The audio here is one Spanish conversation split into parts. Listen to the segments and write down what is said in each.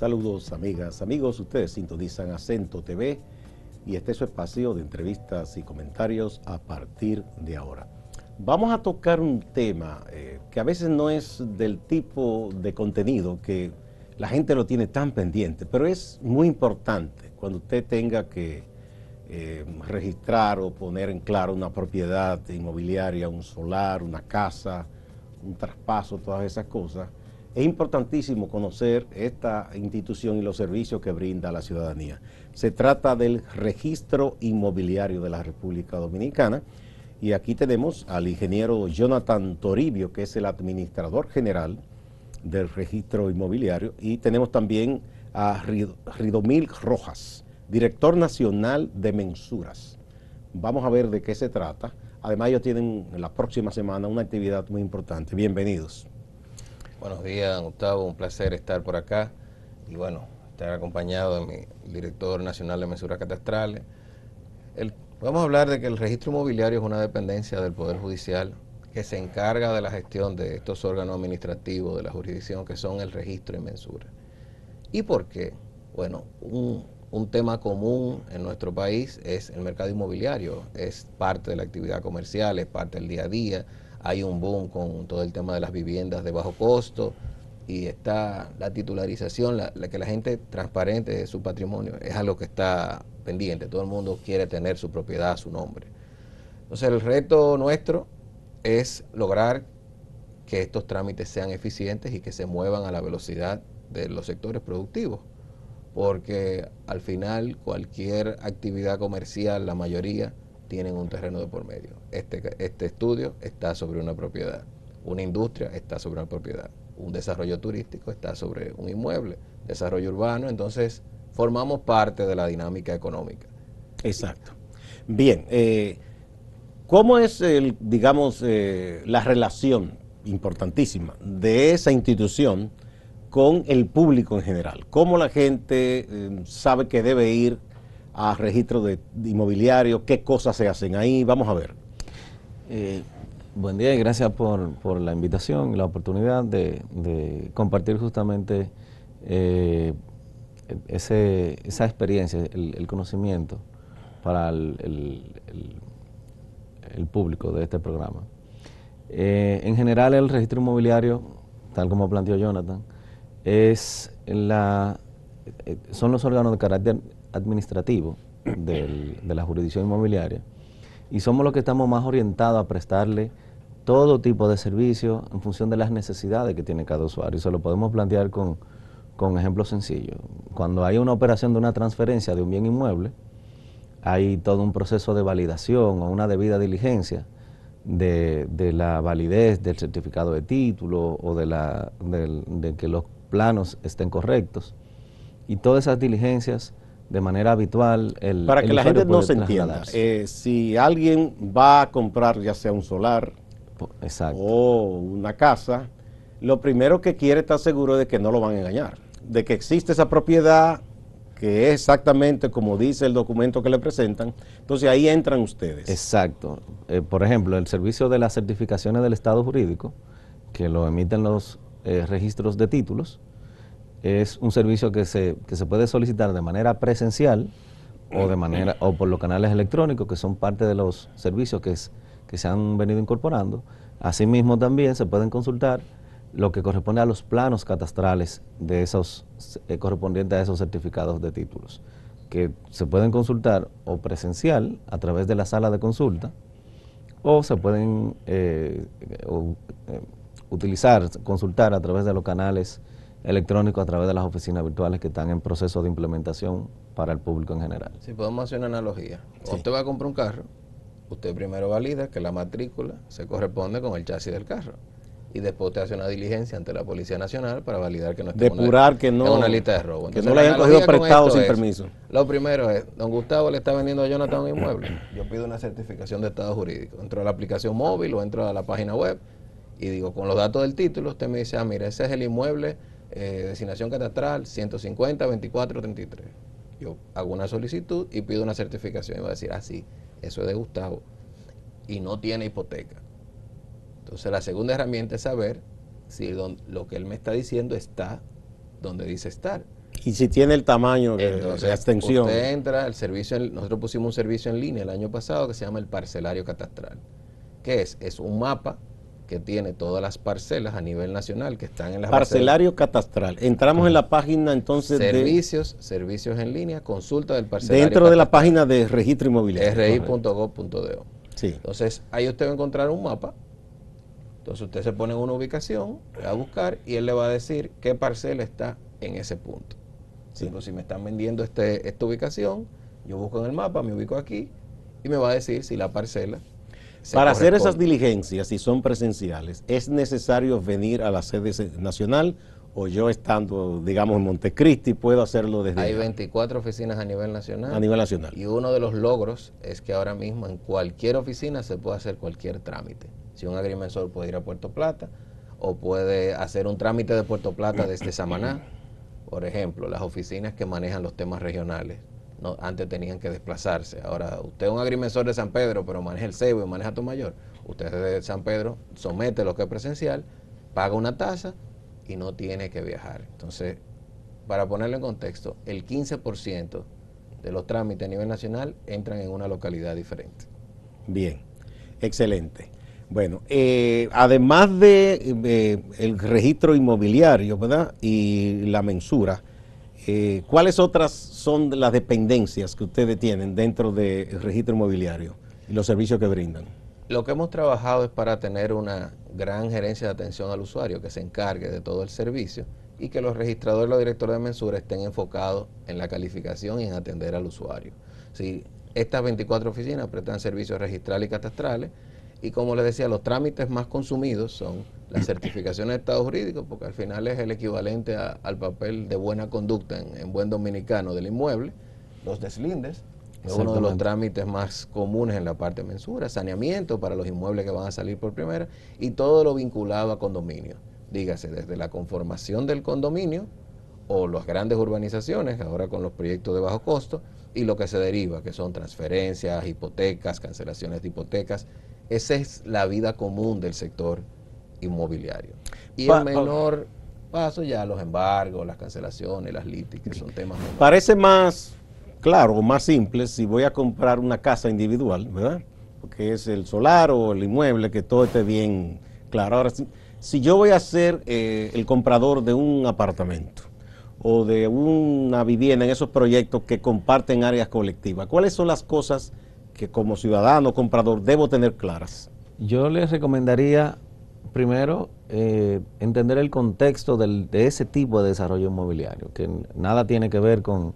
Saludos amigas, amigos, ustedes sintonizan Acento TV y este es su espacio de entrevistas y comentarios a partir de ahora. Vamos a tocar un tema eh, que a veces no es del tipo de contenido que la gente lo tiene tan pendiente, pero es muy importante cuando usted tenga que eh, registrar o poner en claro una propiedad inmobiliaria, un solar, una casa, un traspaso, todas esas cosas es importantísimo conocer esta institución y los servicios que brinda a la ciudadanía. Se trata del Registro Inmobiliario de la República Dominicana y aquí tenemos al ingeniero Jonathan Toribio, que es el administrador general del Registro Inmobiliario y tenemos también a Ridomil Rojas, director nacional de Mensuras. Vamos a ver de qué se trata. Además ellos tienen la próxima semana una actividad muy importante. Bienvenidos. Buenos días, Gustavo. Un placer estar por acá y bueno, estar acompañado de mi director nacional de mensuras catastrales. vamos a hablar de que el registro inmobiliario es una dependencia del Poder Judicial que se encarga de la gestión de estos órganos administrativos de la jurisdicción que son el registro y mensura. ¿Y por qué? Bueno, un, un tema común en nuestro país es el mercado inmobiliario, es parte de la actividad comercial, es parte del día a día hay un boom con todo el tema de las viviendas de bajo costo y está la titularización, la, que la gente transparente de su patrimonio es algo que está pendiente. Todo el mundo quiere tener su propiedad, su nombre. Entonces el reto nuestro es lograr que estos trámites sean eficientes y que se muevan a la velocidad de los sectores productivos, porque al final cualquier actividad comercial, la mayoría, tienen un terreno de por medio. Este, este estudio está sobre una propiedad, una industria está sobre una propiedad, un desarrollo turístico está sobre un inmueble, desarrollo urbano, entonces formamos parte de la dinámica económica. Exacto. Bien, eh, ¿cómo es, el, digamos, eh, la relación importantísima de esa institución con el público en general? ¿Cómo la gente eh, sabe que debe ir a registro de, inmobiliario, qué cosas se hacen ahí, vamos a ver. Eh, buen día y gracias por, la invitación y la oportunidad de, compartir justamente eh, esa experiencia, el, conocimiento para el, público de este programa. Eh, en general el registro inmobiliario, tal como planteó Jonathan, es la, son los órganos de carácter administrativo de la jurisdicción inmobiliaria y somos los que estamos más orientados a prestarle todo tipo de servicio en función de las necesidades que tiene cada usuario. Y se lo podemos plantear con, con ejemplos sencillos. Cuando hay una operación de una transferencia de un bien inmueble, hay todo un proceso de validación o una debida diligencia de, la validez del certificado de título o de, la, de que los planos estén correctos. Y todas esas diligencias de manera habitual el Para que la gente no se entienda, eh, si alguien va a comprar ya sea un solar o una casa, lo primero que quiere estar seguro de que no lo van a engañar, de que existe esa propiedad que es exactamente como dice el documento que le presentan, entonces ahí entran ustedes. Exacto. Eh, por ejemplo, el servicio de las certificaciones del estado jurídico, que lo emiten los eh, registros de títulos, es un servicio que se, se puede solicitar de manera presencial o de manera o por los canales electrónicos que son parte de los servicios que, que se han venido incorporando. Asimismo también se pueden consultar lo que corresponde a los planos catastrales de esos eh, correspondientes a esos certificados de títulos que se pueden consultar o presencial a través de la sala de consulta o se pueden eh, eh, utilizar, consultar a través de los canales electrónico a través de las oficinas virtuales que están en proceso de implementación para el público en general. Si podemos hacer una analogía, usted va a comprar un carro, usted primero valida que la matrícula se corresponde con el chasis del carro y después usted hace una diligencia ante la Policía Nacional para validar que no esté Depurar que no, en una lista de robo. que no le hayan cogido prestado sin permiso. Lo primero es, don Gustavo le está vendiendo a Jonathan un inmueble. Yo pido una certificación de estado jurídico. Entro a la aplicación móvil o entro a la página web y digo, con los datos del título, usted me dice, ah, mira, ese es el inmueble eh, designación catastral 150 24 33. Yo hago una solicitud y pido una certificación y va a decir, así ah, eso es de Gustavo y no tiene hipoteca. Entonces la segunda herramienta es saber si lo que él me está diciendo está donde dice estar. Y si tiene el tamaño que, Entonces, extensión. Usted entra, el servicio, nosotros pusimos un servicio en línea el año pasado que se llama el parcelario catastral. ¿Qué es? Es un mapa que tiene todas las parcelas a nivel nacional que están en las Parcelario catastral. Entramos en la página entonces servicios, de... Servicios en línea, consulta del parcelario. Dentro de la página de registro inmobiliario. RI.gov.do. Sí. Entonces ahí usted va a encontrar un mapa. Entonces usted se pone en una ubicación, va a buscar y él le va a decir qué parcela está en ese punto. si me están vendiendo este, esta ubicación, yo busco en el mapa, me ubico aquí y me va a decir si la parcela para hacer esas diligencias, si son presenciales, ¿es necesario venir a la sede nacional o yo estando, digamos, en Montecristi, puedo hacerlo desde... Hay 24 oficinas a nivel nacional. A nivel nacional. Y uno de los logros es que ahora mismo en cualquier oficina se puede hacer cualquier trámite. Si un agrimensor puede ir a Puerto Plata o puede hacer un trámite de Puerto Plata desde Samaná, por ejemplo, las oficinas que manejan los temas regionales no, antes tenían que desplazarse. Ahora, usted es un agrimensor de San Pedro, pero maneja el cebo y maneja tu mayor. Usted de San Pedro, somete lo que es presencial, paga una tasa y no tiene que viajar. Entonces, para ponerlo en contexto, el 15% de los trámites a nivel nacional entran en una localidad diferente. Bien, excelente. Bueno, eh, además de eh, el registro inmobiliario, ¿verdad? Y la mensura, eh, ¿cuáles otras son las dependencias que ustedes tienen dentro del registro inmobiliario y los servicios que brindan? Lo que hemos trabajado es para tener una gran gerencia de atención al usuario que se encargue de todo el servicio y que los registradores y los directores de mensura estén enfocados en la calificación y en atender al usuario. Si estas 24 oficinas prestan servicios registrales y catastrales, y como les decía, los trámites más consumidos son la certificación de estado jurídico, porque al final es el equivalente al papel de buena conducta en, buen dominicano del inmueble, los deslindes, es uno de los trámites más comunes en la parte de mensura, saneamiento para los inmuebles que van a salir por primera, y todo lo vinculado a condominio. Dígase, desde la conformación del condominio o las grandes urbanizaciones, ahora con los proyectos de bajo costo, y lo que se deriva, que son transferencias, hipotecas, cancelaciones de hipotecas, esa es la vida común del sector inmobiliario. Y el menor paso ya los embargos, las cancelaciones, las litis, son temas... Parece más claro o más simple si voy a comprar una casa individual, ¿verdad? Porque es el solar o el inmueble, que todo esté bien claro. Ahora, si, yo voy a ser eh, el comprador de un apartamento o de una vivienda en esos proyectos que comparten áreas colectivas, ¿cuáles son las cosas que como ciudadano, comprador, debo tener claras? Yo les recomendaría primero eh, entender el contexto de ese tipo de desarrollo inmobiliario, que nada tiene que ver con,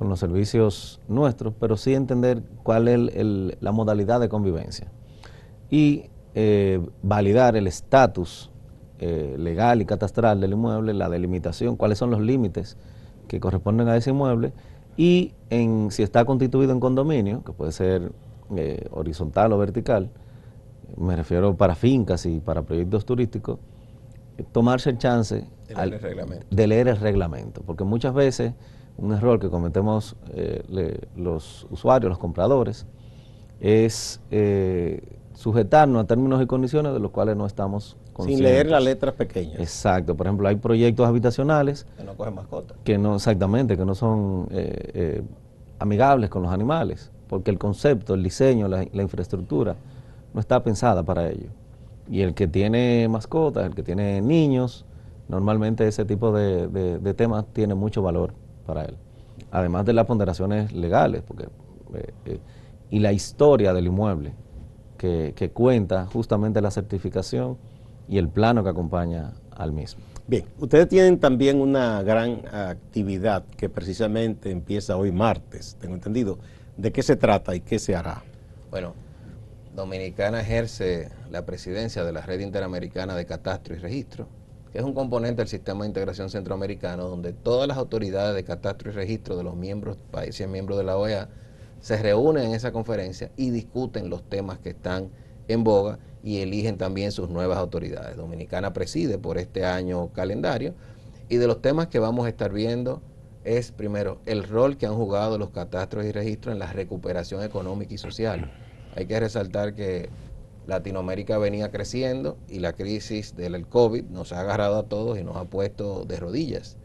los servicios nuestros, pero sí entender cuál es la modalidad de convivencia y eh, validar el estatus eh, legal y catastral del inmueble, la delimitación, cuáles son los límites que corresponden a ese inmueble y en, si está constituido en condominio, que puede ser eh, horizontal o vertical, me refiero para fincas y para proyectos turísticos, eh, tomarse el chance de leer, el, reglamento. Porque muchas veces un error que cometemos eh, los usuarios, los compradores, es sujetarnos a términos y condiciones de los cuales no estamos sin leer las letras pequeñas. Exacto. Por ejemplo, hay proyectos habitacionales. Que no cogen mascotas. Que no, exactamente, que no son eh, eh, amigables con los animales. Porque el concepto, el diseño, la, infraestructura no está pensada para ello. Y el que tiene mascotas, el que tiene niños, normalmente ese tipo de, temas tiene mucho valor para él. Además de las ponderaciones legales, porque. Eh, y la historia del inmueble que cuenta justamente la certificación y el plano que acompaña al mismo. Bien, ustedes tienen también una gran actividad que precisamente empieza hoy martes, tengo entendido. ¿De qué se trata y qué se hará? Bueno, Dominicana ejerce la presidencia de la Red Interamericana de Catastro y Registro, que es un componente del Sistema de Integración Centroamericano, donde todas las autoridades de catastro y registro de los miembros, países miembros de la OEA, se reúnen en esa conferencia y discuten los temas que están en boga y eligen también sus nuevas autoridades. Dominicana preside por este año calendario y de los temas que vamos a estar viendo es primero el rol que han jugado los catastros y registros en la recuperación económica y social. Hay que resaltar que Latinoamérica venía creciendo y la crisis del COVID nos ha agarrado a todos y nos ha puesto de rodillas.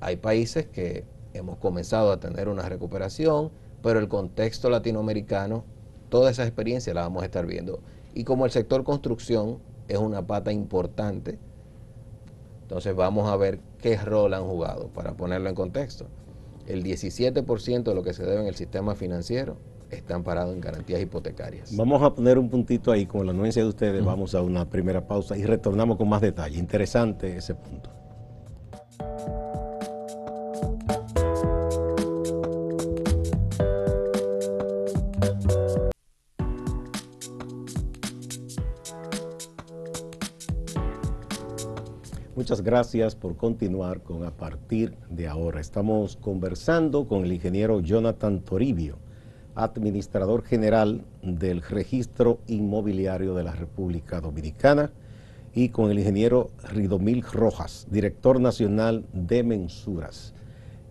Hay países que hemos comenzado a tener una recuperación, pero el contexto latinoamericano Toda esa experiencia la vamos a estar viendo. Y como el sector construcción es una pata importante, entonces vamos a ver qué rol han jugado para ponerlo en contexto. El 17% de lo que se debe en el sistema financiero está amparado en garantías hipotecarias. Vamos a poner un puntito ahí con la anuencia de ustedes, vamos a una primera pausa y retornamos con más detalle. Interesante ese punto. Muchas gracias por continuar con A partir de ahora. Estamos conversando con el ingeniero Jonathan Toribio, administrador general del Registro Inmobiliario de la República Dominicana, y con el ingeniero Ridomil Rojas, director nacional de Mensuras.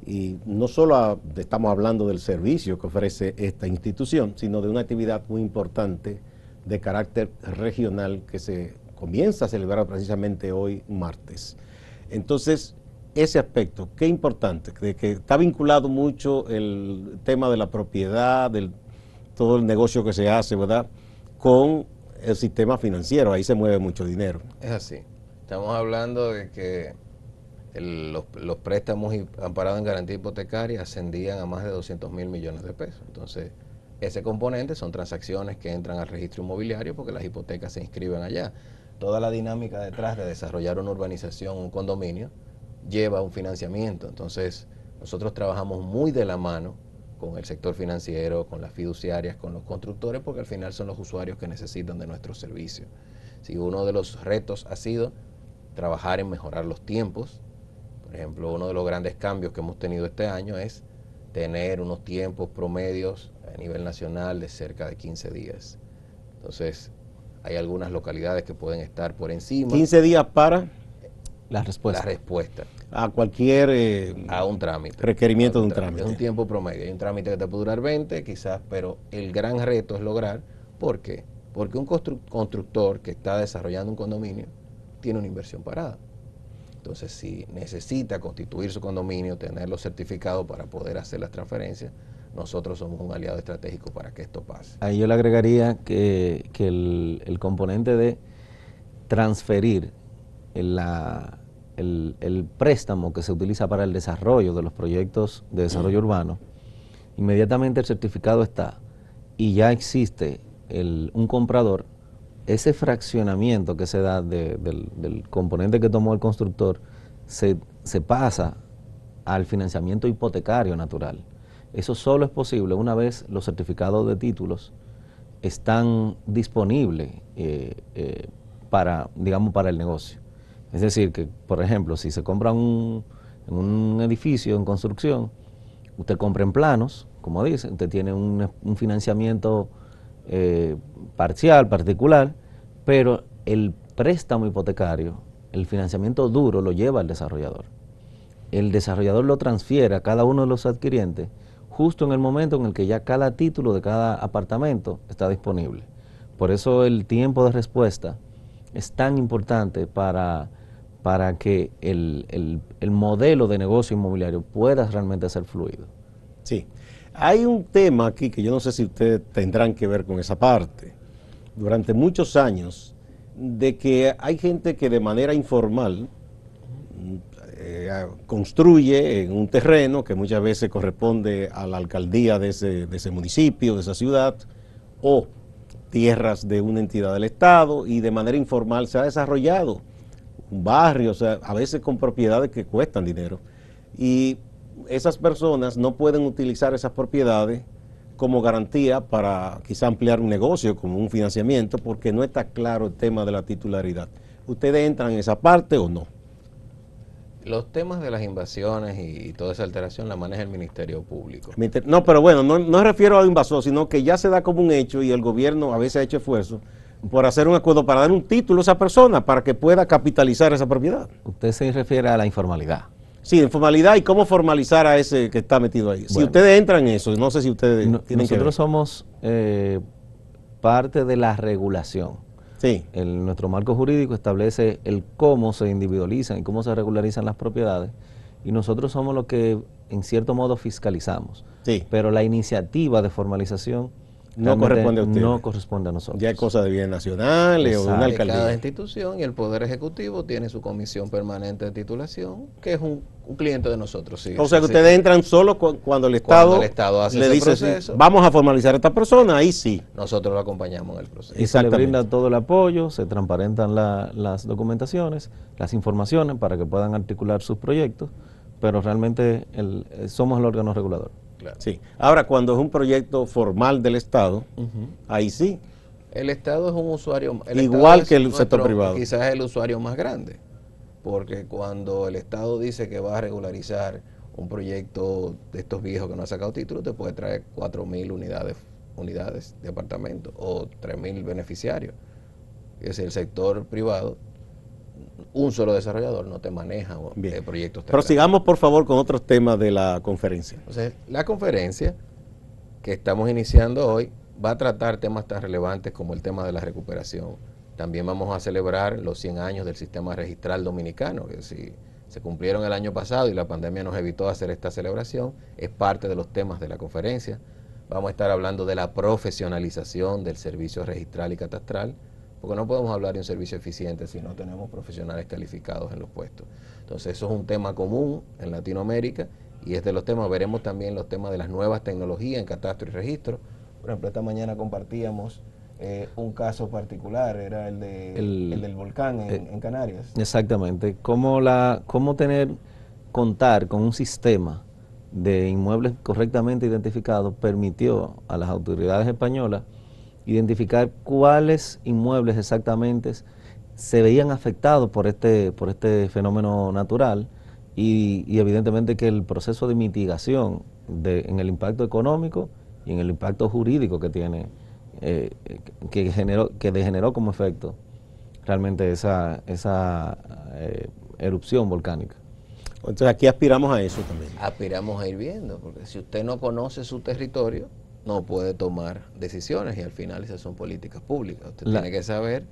Y no solo estamos hablando del servicio que ofrece esta institución, sino de una actividad muy importante de carácter regional que se comienza a celebrar precisamente hoy martes. Entonces, ese aspecto, qué importante, de que está vinculado mucho el tema de la propiedad, del, todo el negocio que se hace, ¿verdad? Con el sistema financiero, ahí se mueve mucho dinero. Es así. Estamos hablando de que los, los, préstamos amparados en garantía hipotecaria ascendían a más de 200 mil millones de pesos. Entonces, ese componente son transacciones que entran al registro inmobiliario porque las hipotecas se inscriben allá toda la dinámica detrás de desarrollar una urbanización, un condominio, lleva un financiamiento. Entonces, nosotros trabajamos muy de la mano con el sector financiero, con las fiduciarias, con los constructores, porque al final son los usuarios que necesitan de nuestro servicio. Si uno de los retos ha sido trabajar en mejorar los tiempos, por ejemplo, uno de los grandes cambios que hemos tenido este año es tener unos tiempos promedios a nivel nacional de cerca de 15 días. Entonces, hay algunas localidades que pueden estar por encima. 15 días para la respuesta. La respuesta. A cualquier... Eh, a un trámite. Requerimiento de un trámite. Es un tiempo promedio. Hay un trámite que te puede durar 20 quizás, pero el gran reto es lograr. ¿Por qué? Porque un constructor que está desarrollando un condominio tiene una inversión parada. Entonces, si necesita constituir su condominio, tener los certificados para poder hacer las transferencias, nosotros somos un aliado estratégico para que esto pase. Ahí yo le agregaría que, el, componente de transferir el, préstamo que se utiliza para el desarrollo de los proyectos de desarrollo urbano, inmediatamente el certificado está y ya existe un comprador, ese fraccionamiento que se da del, componente que tomó el constructor se pasa al financiamiento hipotecario natural. Eso solo es posible una vez los certificados de títulos están disponibles eh, eh, para, digamos, para el negocio. Es decir, que, por ejemplo, si se compra un, un edificio en construcción, usted compra en planos, como dice, usted tiene un, financiamiento eh, parcial, particular, pero el préstamo hipotecario, el financiamiento duro lo lleva el desarrollador. El desarrollador lo transfiere a cada uno de los adquirientes justo en el momento en el que ya cada título de cada apartamento está disponible. Por eso el tiempo de respuesta es tan importante para, para que el, el modelo de negocio inmobiliario pueda realmente ser fluido. Sí. Hay un tema aquí que yo no sé si ustedes tendrán que ver con esa parte. Durante muchos años, de que hay gente que de manera informal eh, construye en un terreno que muchas veces corresponde a la alcaldía de ese, de ese municipio, de esa ciudad, o tierras de una entidad del Estado y de manera informal se ha desarrollado un barrio, o sea, a veces con propiedades que cuestan dinero. Y esas personas no pueden utilizar esas propiedades como garantía para quizá ampliar un negocio, como un financiamiento, porque no está claro el tema de la titularidad. ¿Ustedes entran en esa parte o no? los temas de las invasiones y, toda esa alteración la maneja el Ministerio Público. No, pero bueno, no, refiero a invasor, sino que ya se da como un hecho y el gobierno a veces ha hecho esfuerzo por hacer un acuerdo para dar un título a esa persona para que pueda capitalizar esa propiedad. Usted se refiere a la informalidad. Sí, informalidad y cómo formalizar a ese que está metido ahí. si ustedes entran en eso, no sé si ustedes Nosotros somos eh, parte de la regulación Sí. El, nuestro marco jurídico establece el cómo se individualizan y cómo se regularizan las propiedades y nosotros somos los que en cierto modo fiscalizamos. Sí. Pero la iniciativa de formalización no corresponde a usted. No corresponde a nosotros. Ya hay cosa de bien nacionales o de una alcaldía. Cada institución y el Poder Ejecutivo tiene su comisión permanente de titulación, que es un, cliente de nosotros. Sí, o sea que ustedes entran solo cuando el Estado, le dice, vamos a formalizar a esta persona, ahí sí. Nosotros lo acompañamos en el proceso. Y se le brinda todo el apoyo, se transparentan las documentaciones, las informaciones para que puedan articular sus proyectos, pero realmente eh, somos el órgano regulador. Sí. Ahora, cuando es un proyecto formal del Estado, ahí sí. El Estado es un usuario. Igual que el sector privado. Quizás el usuario más grande. Porque cuando el Estado dice que va a regularizar un proyecto de estos viejos que no ha sacado título, te puede traer 4.000 unidades, unidades de apartamento o 3.000 beneficiarios. Es el sector privado un solo desarrollador no te maneja Bien. Eh, proyectos. Pero sigamos por favor con otros temas de la conferencia. la conferencia que estamos iniciando hoy va a tratar temas tan relevantes como el tema de la recuperación. También vamos a celebrar los 100 años del sistema registral dominicano, que si se cumplieron el año pasado y la pandemia nos evitó hacer esta celebración, es parte de los temas de la conferencia. Vamos a estar hablando de la profesionalización del servicio registral y catastral porque no podemos hablar de un servicio eficiente si no tenemos profesionales calificados en los puestos. Entonces eso es un tema común en Latinoamérica y es de los temas, veremos también los temas de las nuevas tecnologías en catastro y registro. Por ejemplo, esta mañana compartíamos eh, un caso particular, era el, de, el, del volcán eh, en, Canarias. Exactamente, cómo, la, tener, contar con un sistema de inmuebles correctamente identificados permitió a las autoridades españolas identificar cuáles inmuebles exactamente se veían afectados por este, por este fenómeno natural y, evidentemente que el proceso de mitigación en el impacto económico y en el impacto jurídico que tiene, eh, que, generó, que degeneró como efecto realmente esa, esa eh, erupción volcánica. Entonces aquí aspiramos a eso también. Aspiramos a ir viendo, porque si usted no conoce su territorio, no puede tomar decisiones y al final esas son políticas públicas. Usted tiene que saber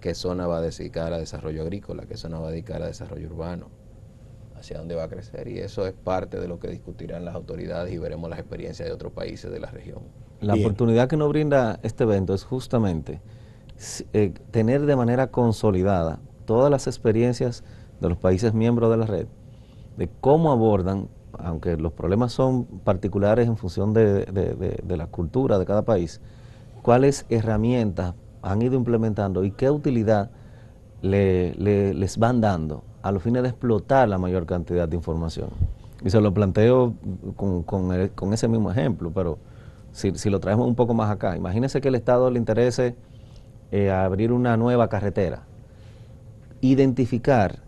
qué zona va a dedicar a desarrollo agrícola, qué zona va a dedicar a desarrollo urbano, hacia dónde va a crecer y eso es parte de lo que discutirán las autoridades y veremos las experiencias de otros países de la región. La oportunidad que nos brinda este evento es justamente eh, tener de manera consolidada todas las experiencias de los países miembros de la red, de cómo abordan aunque los problemas son particulares en función de, la cultura de cada país, cuáles herramientas han ido implementando y qué utilidad les van dando a los fines de explotar la mayor cantidad de información. Y se lo planteo con, ese mismo ejemplo, pero si, lo traemos un poco más acá, imagínense que el Estado le interese eh, abrir una nueva carretera, identificar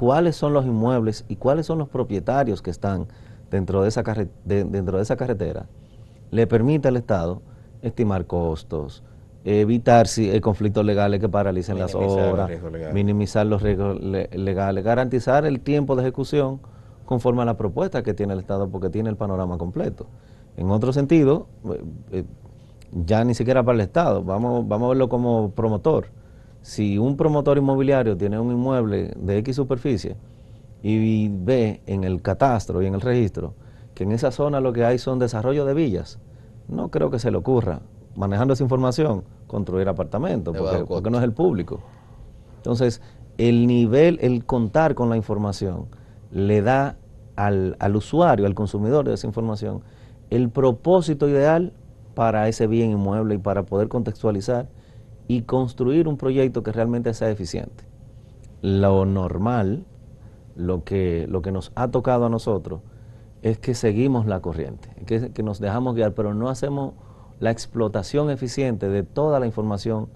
cuáles son los inmuebles y cuáles son los propietarios que están dentro de esa, dentro de esa carretera, le permite al Estado estimar costos, evitar si, eh, conflictos legales que paralicen las obras, minimizar los riesgos legales, garantizar el tiempo de ejecución conforme a la propuesta que tiene el Estado porque tiene el panorama completo. En otro sentido, eh, eh, ya ni siquiera para el Estado, vamos, vamos a verlo como promotor si un promotor inmobiliario tiene un inmueble de X superficie y ve en el catastro y en el registro que en esa zona lo que hay son desarrollo de villas, no creo que se le ocurra, manejando esa información, construir apartamentos, porque, no es el público. Entonces, el nivel, el contar con la información, le da al usuario, al consumidor de esa información, el propósito ideal para ese bien inmueble y para poder contextualizar y construir un proyecto que realmente sea eficiente. Lo normal, lo que, lo que nos ha tocado a nosotros, es que seguimos la corriente, que, que nos dejamos guiar, pero no hacemos la explotación eficiente de toda la información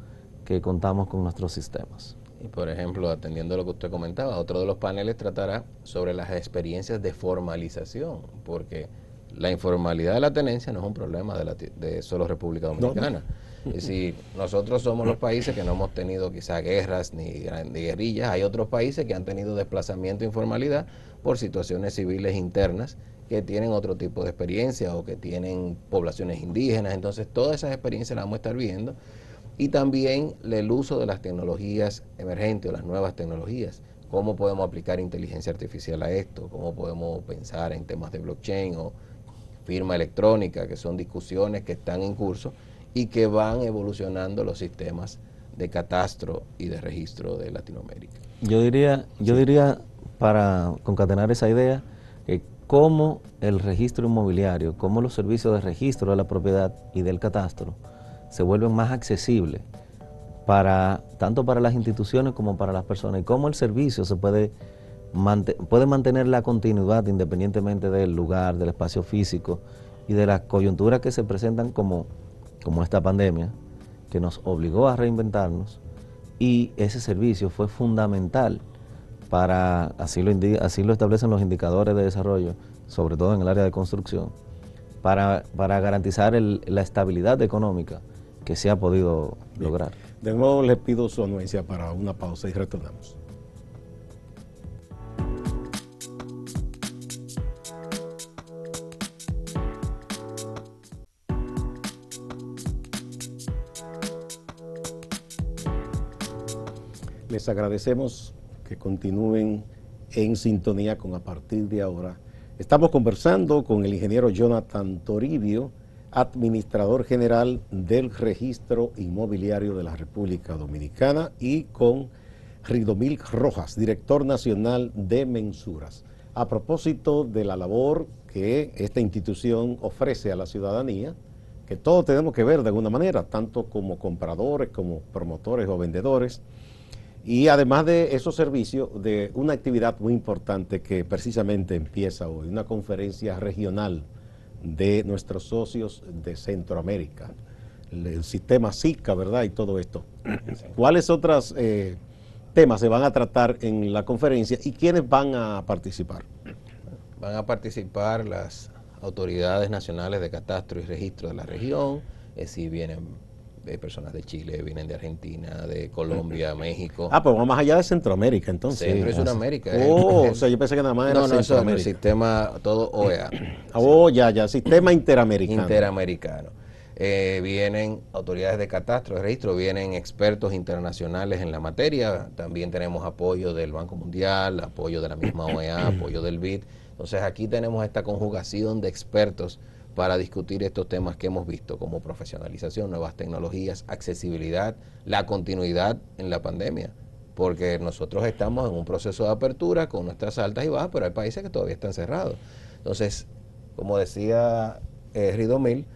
que contamos con nuestros sistemas. Y por ejemplo, atendiendo a lo que usted comentaba, otro de los paneles tratará sobre las experiencias de formalización, porque la informalidad de la tenencia no es un problema de, la, de solo República Dominicana. Es decir, nosotros somos los países que no hemos tenido quizá guerras ni guerrillas. Hay otros países que han tenido desplazamiento e informalidad por situaciones civiles internas que tienen otro tipo de experiencia o que tienen poblaciones indígenas. Entonces, todas esas experiencias las vamos a estar viendo. Y también el uso de las tecnologías emergentes o las nuevas tecnologías cómo podemos aplicar inteligencia artificial a esto, cómo podemos pensar en temas de blockchain o firma electrónica, que son discusiones que están en curso y que van evolucionando los sistemas de catastro y de registro de Latinoamérica. Yo diría, yo diría para concatenar esa idea, que cómo el registro inmobiliario, cómo los servicios de registro de la propiedad y del catastro se vuelven más accesibles para tanto para las instituciones como para las personas y cómo el servicio se puede puede mantener la continuidad independientemente del lugar, del espacio físico y de las coyunturas que se presentan como como esta pandemia, que nos obligó a reinventarnos y ese servicio fue fundamental para, así lo, así lo establecen los indicadores de desarrollo, sobre todo en el área de construcción, para, garantizar la estabilidad económica que se ha podido lograr. De nuevo les pido su anuencia para una pausa y retornamos. Les agradecemos que continúen en sintonía con a partir de ahora. Estamos conversando con el ingeniero Jonathan Toribio, administrador general del Registro Inmobiliario de la República Dominicana, y con Ridomil Rojas, director nacional de Mensuras. A propósito de la labor que esta institución ofrece a la ciudadanía, que todos tenemos que ver de alguna manera, tanto como compradores, como promotores o vendedores, y además de esos servicios, de una actividad muy importante que precisamente empieza hoy, una conferencia regional de nuestros socios de Centroamérica, el sistema SICA, ¿verdad? Y todo esto. ¿Cuáles otros eh, temas se van a tratar en la conferencia y quiénes van a participar? Van a participar las autoridades nacionales de catastro y registro de la región, eh, si vienen de personas de Chile, vienen de Argentina, de Colombia, México. Ah, pero más allá de Centroamérica entonces. Centro ah, Sudamérica. ¿eh? Oh, o sea, yo pensé que nada más era Centroamérica. No, no, el sistema, todo OEA. Ah, oh, ya, ya, sistema interamericano. Interamericano. Eh, vienen autoridades de catastro, de registro, vienen expertos internacionales en la materia, también tenemos apoyo del Banco Mundial, apoyo de la misma OEA, e apoyo del BID. Entonces aquí tenemos esta conjugación de expertos para discutir estos temas que hemos visto como profesionalización, nuevas tecnologías, accesibilidad, la continuidad en la pandemia, porque nosotros estamos en un proceso de apertura con nuestras altas y bajas, pero hay países que todavía están cerrados. Entonces, como decía eh, Ridomil,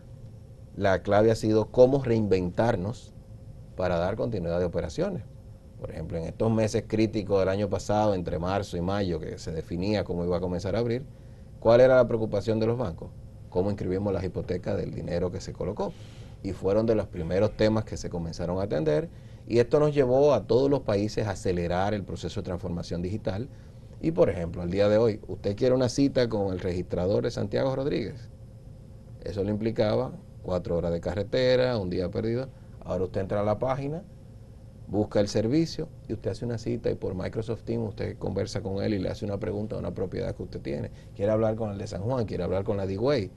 la clave ha sido cómo reinventarnos para dar continuidad de operaciones. Por ejemplo, en estos meses críticos del año pasado, entre marzo y mayo, que se definía cómo iba a comenzar a abrir, ¿cuál era la preocupación de los bancos? cómo inscribimos las hipotecas del dinero que se colocó. Y fueron de los primeros temas que se comenzaron a atender. Y esto nos llevó a todos los países a acelerar el proceso de transformación digital. Y por ejemplo, al día de hoy, usted quiere una cita con el registrador de Santiago Rodríguez. Eso le implicaba cuatro horas de carretera, un día perdido. Ahora usted entra a la página busca el servicio y usted hace una cita y por Microsoft Teams usted conversa con él y le hace una pregunta a una propiedad que usted tiene. Quiere hablar con el de San Juan, quiere hablar con la D-Way,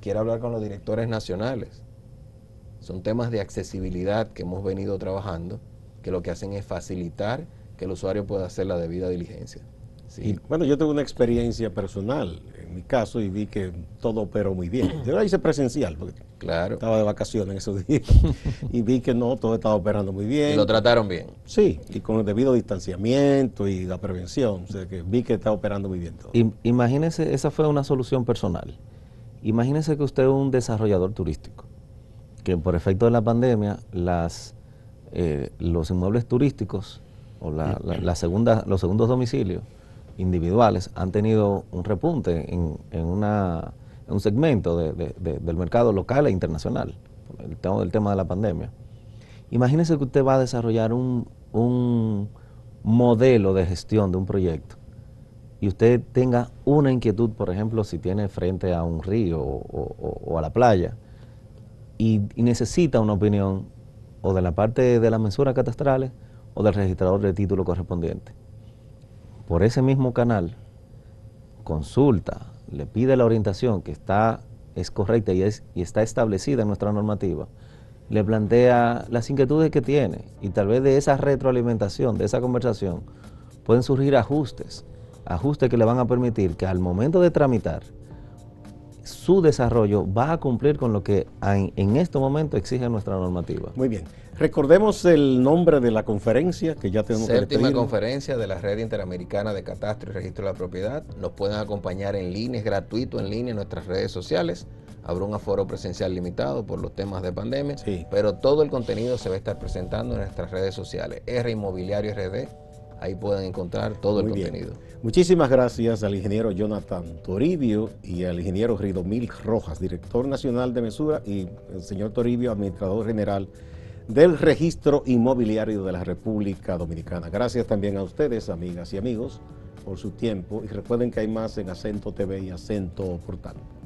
quiere hablar con los directores nacionales. Son temas de accesibilidad que hemos venido trabajando, que lo que hacen es facilitar que el usuario pueda hacer la debida diligencia. Bueno, yo tengo una experiencia personal en mi caso y vi que todo operó muy bien. Yo la hice presencial porque claro. estaba de vacaciones en esos días y vi que no, todo estaba operando muy bien. ¿Y lo trataron bien? Sí, y con el debido distanciamiento y la prevención. O sea, que vi que estaba operando muy bien todo. Imagínese, esa fue una solución personal. Imagínese que usted es un desarrollador turístico, que por efecto de la pandemia las, eh, los inmuebles turísticos o la segunda, los segundos domicilios individuales han tenido un repunte en, en, una, un segmento del mercado local e internacional, el tema, tema de la pandemia. Imagínese que usted va a desarrollar un, un modelo de gestión de un proyecto y usted tenga una inquietud, por ejemplo, si tiene frente a un río o, a la playa, y, necesita una opinión o de la parte de las mensuras catastrales o del registrador de título correspondiente por ese mismo canal, consulta, le pide la orientación que está, es correcta y, es, y está establecida en nuestra normativa, le plantea las inquietudes que tiene y tal vez de esa retroalimentación, de esa conversación, pueden surgir ajustes, ajustes que le van a permitir que al momento de tramitar su desarrollo va a cumplir con lo que en, este momento exige nuestra normativa. Muy bien. Recordemos el nombre de la conferencia que ya tenemos. Séptima conferencia de la Red Interamericana de Catastro y Registro de la Propiedad. Nos pueden acompañar en línea, es gratuito en línea en nuestras redes sociales. Habrá un aforo presencial limitado por los temas de pandemia, pero todo el contenido se va a estar presentando en nuestras redes sociales. R Inmobiliario RD ahí pueden encontrar todo el contenido. Muchísimas gracias al ingeniero Jonathan Toribio y al ingeniero Ridomil Rojas, director nacional de Mesura, y el señor Toribio, administrador general del Registro Inmobiliario de la República Dominicana. Gracias también a ustedes, amigas y amigos, por su tiempo. Y recuerden que hay más en Acento TV y Acento Portal.